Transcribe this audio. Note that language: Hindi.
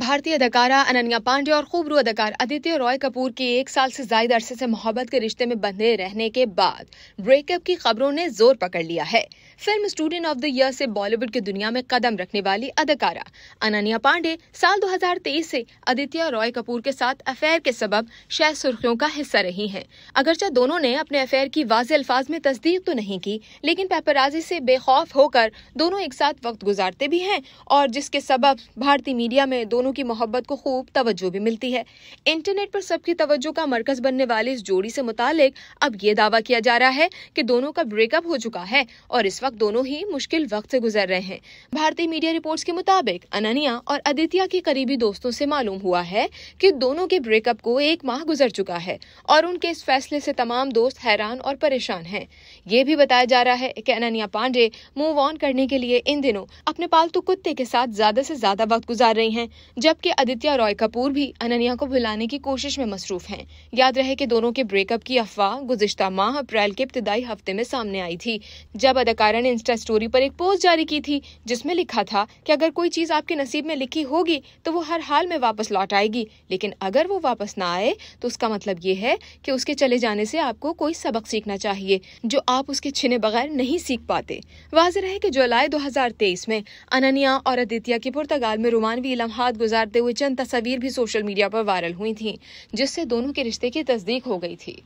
भारतीय अदाकारा अनन्या पांडे और खूबरू अदाकार आदित्य रॉय कपूर की एक साल से जायद अरसे से मोहब्बत के रिश्ते में बंधे रहने के बाद ब्रेकअप की खबरों ने जोर पकड़ लिया है film student of the year से बॉलीवुड की दुनिया में कदम रखने वाली अदाकारा अनन्या पांडे साल 2023 से आदित्य रॉय कपूर के साथ अफेयर के सबब शायद सुर्खियों का हिस्सा रही है अगरचा दोनों ने अपने अफेयर की वाज अल्फाज में तस्दीक तो नहीं की लेकिन पेपराजी से बेखौफ होकर दोनों एक साथ वक्त गुजारते भी हैं और जिसके सबब भारतीय मीडिया में दोनों दोनों की मोहब्बत को खूब तवज्जो भी मिलती है इंटरनेट पर सबकी तवज्जो का मरकज बनने वाली इस जोड़ी से मुतालिक अब ये दावा किया जा रहा है कि दोनों का ब्रेकअप हो चुका है और इस वक्त दोनों ही मुश्किल वक्त से गुजर रहे हैं भारतीय मीडिया रिपोर्ट्स के मुताबिक अनन्या और आदित्य के करीबी दोस्तों से मालूम हुआ है कि दोनों के ब्रेकअप को एक माह गुजर चुका है और उनके इस फैसले से तमाम दोस्त हैरान और परेशान हैं ये भी बताया जा रहा है कि अनन्या पांडे मूव ऑन करने के लिए इन दिनों अपने पालतू कुत्ते के साथ ज्यादा से ज्यादा वक्त गुजार रही हैं जबकि आदित्य रॉय कपूर भी अनन्या को भुलाने की कोशिश में मसरूफ हैं याद रहे कि दोनों के ब्रेकअप की अफवाह गुजश्ता माह अप्रैल के इब्तदाई हफ्ते में सामने आई थी जब अदाकारा ने इंस्टा स्टोरी पर एक पोस्ट जारी की थी जिसमें लिखा था कि अगर कोई चीज़ आपके नसीब में लिखी होगी तो वो हर हाल में वापस लौट आएगी लेकिन अगर वो वापस ना आए तो उसका मतलब ये है की उसके चले जाने से आपको कोई सबक सीखना चाहिए जो आप उसके छिने बगैर नहीं सीख पाते वाजह है की जुलाई तेईस में अनन्या और आदित्य के पुर्तगाल में रोमानवी लम्हा साथ गुजारते हुए चंद तस्वीर भी सोशल मीडिया पर वायरल हुई थी जिससे दोनों के रिश्ते की तस्दीक हो गई थी